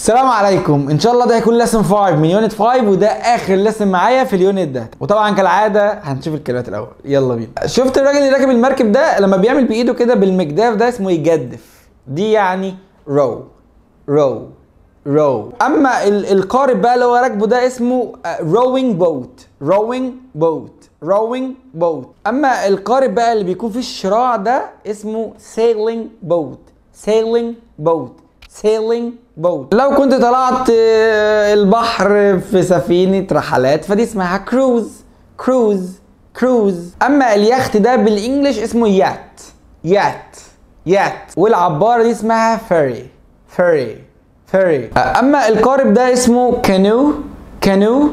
السلام عليكم ان شاء الله ده هيكون لسن 5 من يونت 5 وده اخر لسن معايا في اليونت ده وطبعا كالعاده هنشوف الكلمات الاول يلا بينا شفت الراجل اللي راكب المركب ده لما بيعمل بايده كده بالمجداف ده اسمه يجدف دي يعني رو رو رو اما القارب بقى اللي هو راكبه ده اسمه روينج بوت روينج بوت روينج بوت اما القارب بقى اللي بيكون فيه الشراع ده اسمه سيلينج بوت سيلينج بوت سيلينج بوت لو كنت طلعت آه، البحر في سفينة رحلات فدي اسمها كروز كروز كروز اما اليخت ده بالانجلش اسمه يات يات يات والعبارة دي اسمها فيري فيري فيري اما القارب ده اسمه كانو كانو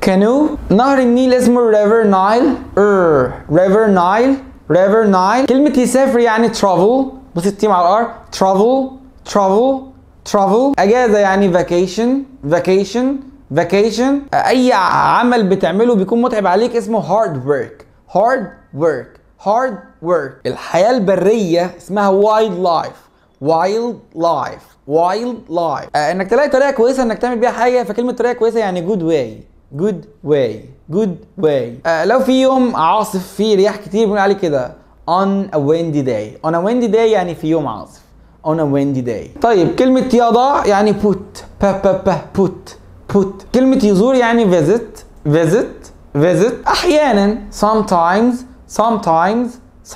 كانو نهر النيل اسمه ريفر نايل ار ريفر نايل ريفر نايل كلمة يسافر يعني ترافل بص التيم على الار ترافل ترافل travel اجازه يعني vacation vacation vacation اي عمل بتعمله بيكون متعب عليك اسمه hard work hard work hard work الحياه البريه اسمها wild life وايلد لايف وايلد لايف انك تلاقي طريقه كويسه انك تعمل بيها حاجه فكلمه طريقه كويسه يعني جود واي جود واي جود واي لو في يوم عاصف فيه رياح كتير بنقول عليه كده on a windy day on a windy day يعني في يوم عاصف on a windy day طيب كلمة يضع يعني put با با با put put كلمة يزور يعني visit visit visit أحيانا sometimes sometimes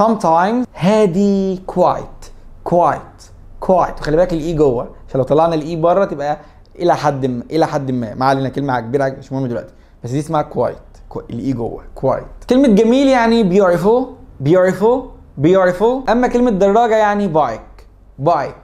sometimes هادي quiet quiet quiet خلي بالك الاي جوه عشان لو طلعنا الاي بره تبقى الى حد ما الى حد ما ما علينا كلمه كبيره مش مهم دلوقتي بس دي اسمها quiet. الاي جوه quiet. كلمه جميل يعني beautiful beautiful beautiful اما كلمه دراجه يعني بايك بايك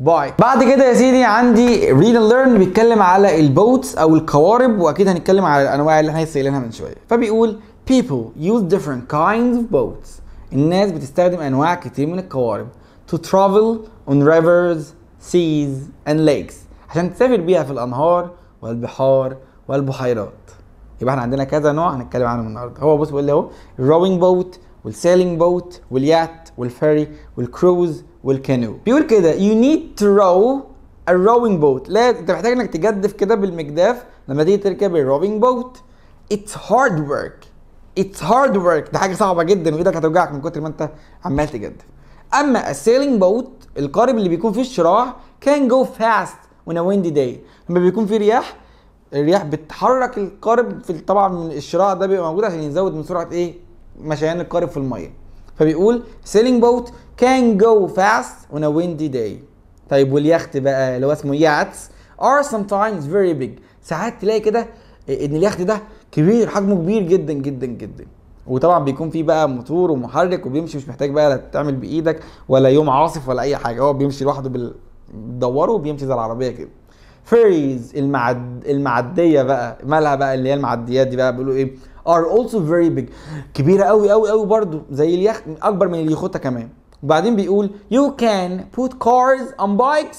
بايك بعد كده يا سيدي عندي ريد اند ليرن بيتكلم على البوتس او القوارب واكيد هنتكلم على الانواع اللي احنا لسه قايلينها من شويه فبيقول people use different kinds of boats الناس بتستخدم انواع كتير من القوارب to travel on rivers seas and lakes عشان تسافر بيها في الانهار والبحار والبحيرات يبقى احنا عندنا كذا نوع هنتكلم عنهم النهارده هو بص بيقول لي اهو الروينج بوت والسيلينج بوت واليات والفيري والكروز والكانو بيقول كده you need to row a rowing boat لا انت محتاج انك تجدف كده بالمجداف لما تيجي تركب الروينج بوت it's hard work it's hard work ده حاجه صعبه جدا وايدك هتوجعك من كتر ما انت عمال تجدف اما a sailing boat القارب اللي بيكون فيه الشراع can go fast on a windy day لما بيكون فيه رياح الرياح بتحرك القارب في طبعا الشراع ده بيبقى موجود عشان يزود من سرعه ايه مشيان القارب في الميه فبيقول سيلينج بوت كان جو فاست اون ا ويندي داي طيب واليخت بقى اللي هو اسمه ياتس ار تايمز فيري بيج ساعات تلاقي كده ان اليخت ده كبير حجمه كبير جدا جدا جدا وطبعا بيكون فيه بقى موتور ومحرك وبيمشي مش محتاج بقى لا تعمل بايدك ولا يوم عاصف ولا اي حاجه هو بيمشي لوحده بال... بتدوره وبيمشي زي العربيه كده فيريز المعد... المعديه بقى مالها بقى اللي هي المعديات دي بقى بيقولوا ايه ار اولسو فيري بيج كبيره قوي قوي قوي برضو زي اليخت اكبر من اليخوتة كمان وبعدين بيقول يو كان put cars on bikes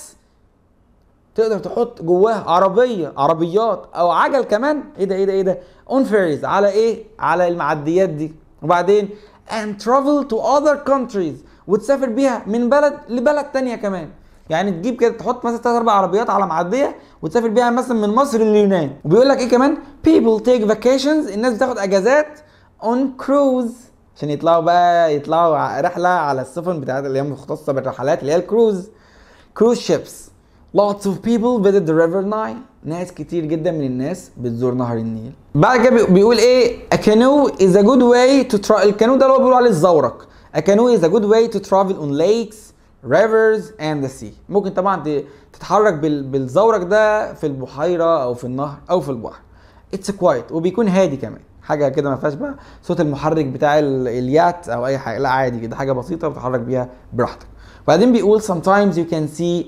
تقدر تحط جواها عربيه عربيات او عجل كمان ايه ده ايه ده ايه ده اون فيريز على ايه على المعديات دي وبعدين and travel to other countries وتسافر بيها من بلد لبلد تانية كمان يعني تجيب كده تحط مثلا ثلاث اربع عربيات على معديه وتسافر بيها مثلا من مصر لليونان وبيقول لك ايه كمان people take vacations الناس بتاخد اجازات on cruise عشان يطلعوا بقى يطلعوا رحله على السفن بتاعت اللي هي مختصه بالرحلات اللي هي الكروز كروز شيبس lots of people visit the river Nile ناس كتير جدا من الناس بتزور نهر النيل بعد كده بيقول ايه a canoe is a good way to travel الكانو ده اللي هو بيقولوا عليه الزورق a canoe is a good way to travel on lakes rivers and the sea ممكن طبعا تتحرك بالزورق ده في البحيره او في النهر او في البحر اتس كوايت وبيكون هادي كمان حاجه كده ما فيهاش بقى صوت المحرك بتاع اليات او اي حاجه لا عادي كده حاجه بسيطه بتتحرك بيها براحتك وبعدين بيقول sometimes you can see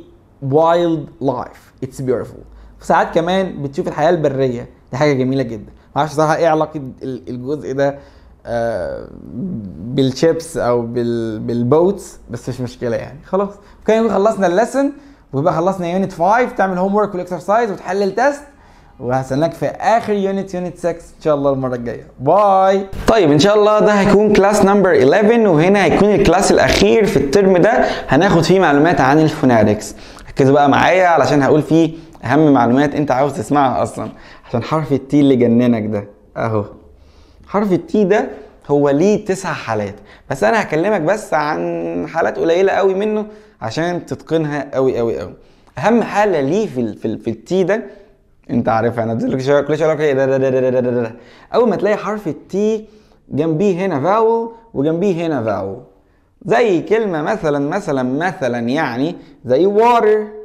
wild life it's beautiful ساعات كمان بتشوف الحياه البريه دي حاجه جميله جدا معرفش صراحه ايه علاقه الجزء ده آه، بالشيبس او بالبوتس بس مش مشكله يعني خلاص كان خلصنا الليسن ويبقى خلصنا يونت 5 تعمل هوم ورك والاكسرسايز وتحلل تيست وهستناك في اخر يونت يونت 6 ان شاء الله المره الجايه باي طيب ان شاء الله ده هيكون كلاس نمبر 11 وهنا هيكون الكلاس الاخير في الترم ده هناخد فيه معلومات عن الفوناريكس ركزوا بقى معايا علشان هقول فيه اهم معلومات انت عاوز تسمعها اصلا عشان حرف التي اللي جننك ده اهو حرف التي ده هو ليه تسع حالات بس انا هكلمك بس عن حالات قليله قوي منه عشان تتقنها قوي قوي قوي اهم حاله ليه في في, في التي ده انت عارفها انا كل شويه كل شويه إيه، اول ما تلاقي حرف التي جنبيه هنا فاول وجنبيه هنا فاول زي كلمه مثلا مثلا مثلا يعني زي water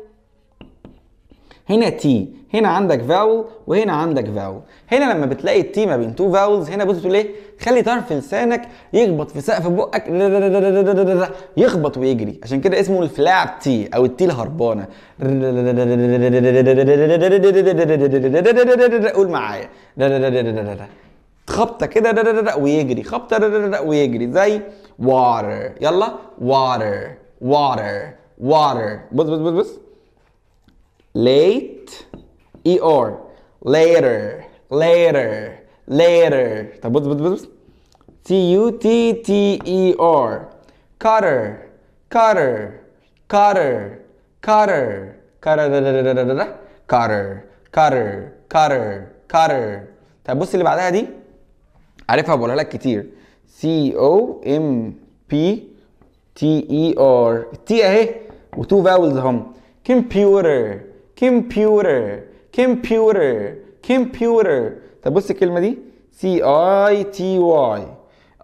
هنا تي هنا عندك فاول وهنا عندك فاول هنا لما بتلاقي التي ما بين تو فاولز هنا بص تقول ايه خلي طرف لسانك يخبط في سقف بقك يخبط ويجري عشان كده اسمه الفلاب تي او التي الهربانه قول معايا خبطه كده ويجري خبطه ويجري زي water يلا water water water بص بص بص بص late er later later later طب بص بص بص T U T T E R cutter cutter cutter cutter cutter cutter cutter cutter cutter طب بص اللي بعدها دي عارفها بقولها لك كتير C O M P T E R T اهي و وتو vowels هم computer كمبيوتر كمبيوتر كمبيوتر طب بص الكلمه دي سي اي تي واي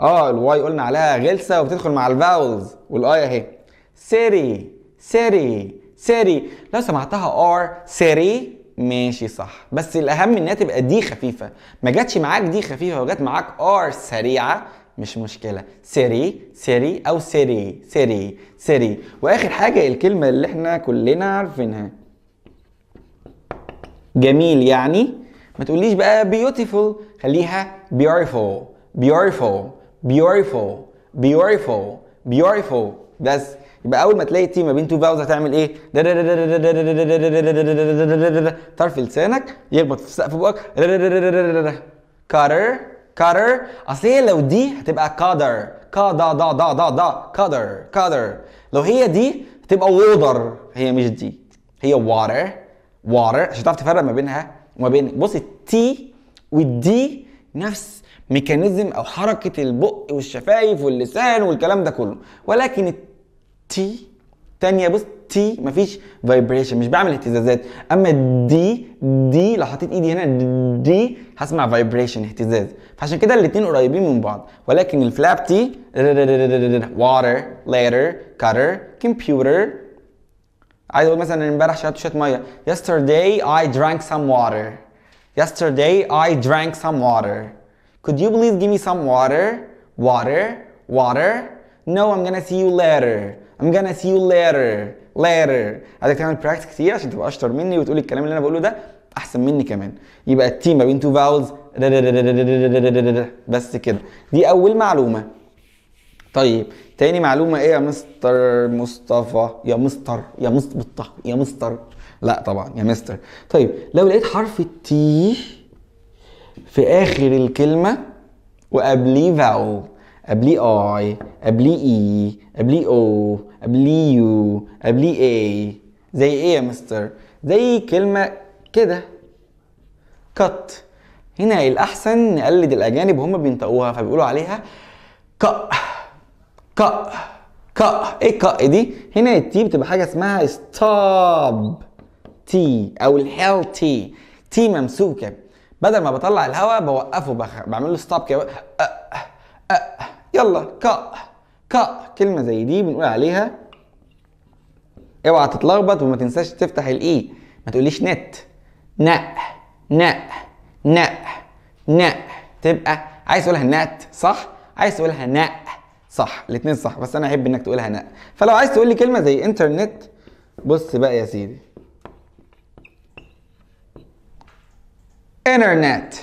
اه الواي قلنا عليها غلسه وبتدخل مع الفاولز والاي اهي سيري سيري سيري لو سمعتها ار سيري ماشي صح بس الاهم انها تبقى دي خفيفه ما جاتش معاك دي خفيفه وجات معاك ار سريعه مش مشكله سيري سيري او سيري سيري سيري واخر حاجه الكلمه اللي احنا كلنا عارفينها جميل يعني ما تقوليش بقى beautiful خليها beautiful beautiful beautiful beautiful beautiful بس يبقى اول ما تلاقي تي ما بين تو فاوز هتعمل ايه؟ طرف لسانك يربط في سقف بقك كاتر كاتر اصل هي لو دي هتبقى قدر كا دا دا دا دا دا قدر قدر لو هي دي هتبقى وودر هي مش دي هي واتر water عشان تعرف تفرق ما بينها وما بين بص التي والدي نفس ميكانيزم او حركه البق والشفايف واللسان والكلام ده كله ولكن التي ثانيه بص تي مفيش فايبريشن مش بعمل اهتزازات اما دي دي لو حطيت ايدي هنا دي هسمع فايبريشن اهتزاز فعشان كده الاثنين قريبين من بعض ولكن الفلاب تي water letter cutter computer عايز اقول مثلا امبارح شربت شويه ميه yesterday I drank some water yesterday I drank some water could you please give me some water water water no I'm gonna see you later I'm gonna see you later later عايزك تعمل براكتس كتير عشان تبقى اشطر مني وتقولي الكلام اللي انا بقوله ده احسن مني كمان يبقى التيم ما بين تو فاولز بس كده دي اول معلومه طيب تاني معلومه ايه يا مستر مصطفى يا مستر يا مستر بطه يا مستر لا طبعا يا مستر طيب لو لقيت حرف التي في اخر الكلمه وقبليه فاول قبليه اي قبليه اي e، قبليه او قبليه يو قبليه اي زي ايه يا مستر زي كلمه كده كت هنا الاحسن نقلد الاجانب هم بينطقوها فبيقولوا عليها كأ ك ك ايه ك إيه دي هنا التي بتبقى حاجه اسمها ستوب تي او الهيل تي تي ممسوكه بدل ما بطلع الهواء بوقفه بخ... بعمل له ستوب كده يلا ك ك كلمه زي دي بنقول عليها اوعى تتلخبط وما تنساش تفتح الاي e. ما تقوليش نت نا نا نا نا تبقى عايز تقولها نت صح عايز تقولها نأ صح الاثنين صح بس انا احب انك تقولها نق فلو عايز تقول لي كلمه زي انترنت بص بقى يا سيدي انترنت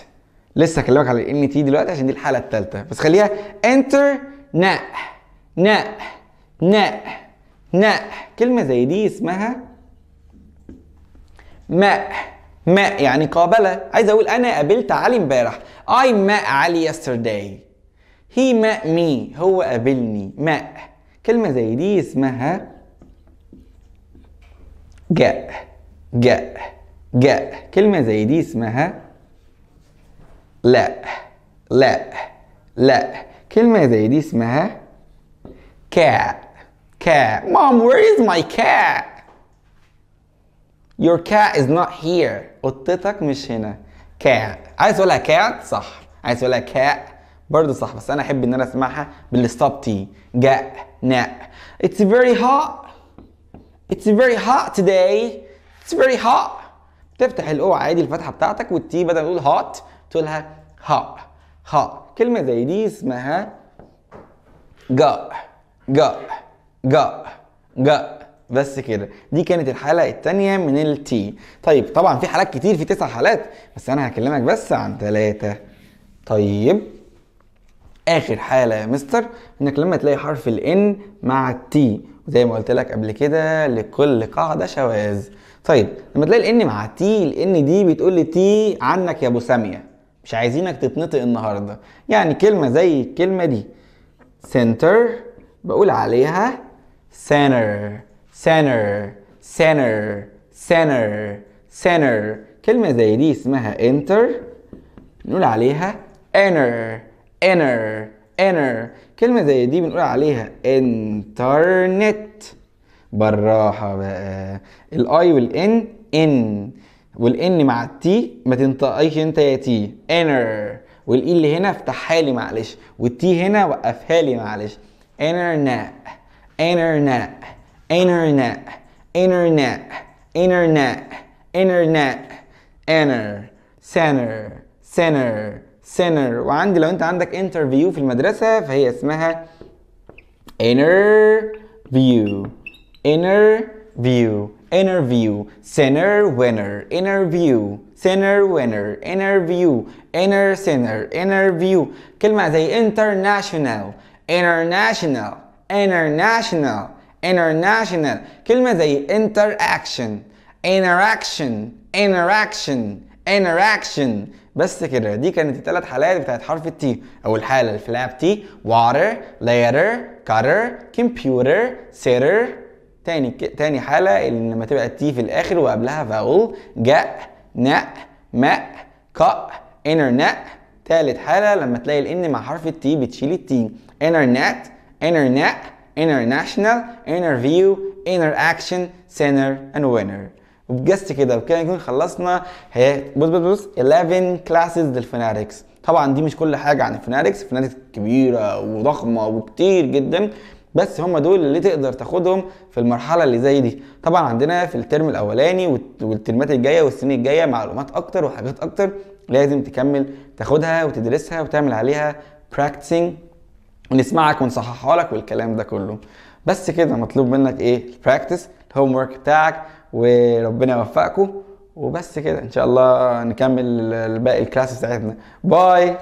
لسه هكلمك على الان تي دلوقتي عشان دي الحاله الثالثه بس خليها انتر نا نا نا نا كلمه زي دي اسمها ماء ماء يعني قابله عايز اقول انا قابلت علي امبارح اي ماء علي يسترداي هي met مي هو قابلني ماء كلمة زي دي اسمها جاء جاء جاء كلمة زي دي اسمها لا لا لا كلمة زي دي اسمها cat cat mom where is my cat your cat is not here قطتك مش هنا cat عايز تقولها cat صح عايز تقولها cat برضه صح بس انا احب ان انا اسمعها بالستوب تي جاء ناء It's very hot It's very hot today It's very hot تفتح الاو عادي الفتحه بتاعتك والتي بدل ما تقول هوت تقولها ها ها كلمه زي دي اسمها جاء جاء جاء جاء بس كده دي كانت الحاله الثانيه من التي طيب طبعا في حالات كتير في تسع حالات بس انا هكلمك بس عن ثلاثه طيب اخر حاله يا مستر انك لما تلاقي حرف الان مع التي وزي ما قلت لك قبل كده لكل قاعده شواذ طيب لما تلاقي الان مع تي الان دي بتقول لي تي عنك يا ابو ساميه مش عايزينك تتنطق النهارده يعني كلمه زي الكلمه دي سنتر بقول عليها سنر سنر سنر سنر سنر كلمه زي دي اسمها انتر نقول عليها انر inner inner كلمة زي دي بنقول عليها internet بالراحة بقى الاي والان ان والان مع التي ما تنطقيش انت يا تي inner والاي e اللي هنا افتحها لي معلش والتي هنا وقفها لي معلش internet internet internet internet internet internet inner center center سينر وعندي لو انت عندك انترفيو في المدرسه فهي اسمها interview interview interview sinner winner interview sinner winner interview inner sinner interview كلمة زي international international international international كلمة زي interaction interaction interaction interaction بس كده دي كانت الثلاث حالات بتاعت حرف التي اول حاله الفلاب تي water letter cutter computer sitter تاني تاني حاله اللي لما تبقى التي في الاخر وقبلها vowel جاء ناء ماء كاء internet تالت حاله لما تلاقي الان مع حرف التي بتشيل التي internet internet international interview interaction center and winner وبجست كده وكده نكون خلصنا هي بص بص بص 11 كلاسز للفناركس طبعا دي مش كل حاجه عن الفناركس فناركس كبيره وضخمه وكتير جدا بس هم دول اللي تقدر تاخدهم في المرحله اللي زي دي طبعا عندنا في الترم الاولاني والترمات الجايه والسنين الجايه معلومات اكتر وحاجات اكتر لازم تكمل تاخدها وتدرسها وتعمل عليها براكتسنج ونسمعك ونصححها لك والكلام ده كله بس كده مطلوب منك ايه البراكتس الهوم ورك بتاعك وربنا يوفقكم وبس كده ان شاء الله نكمل باقي الكلاس بتاعتنا باي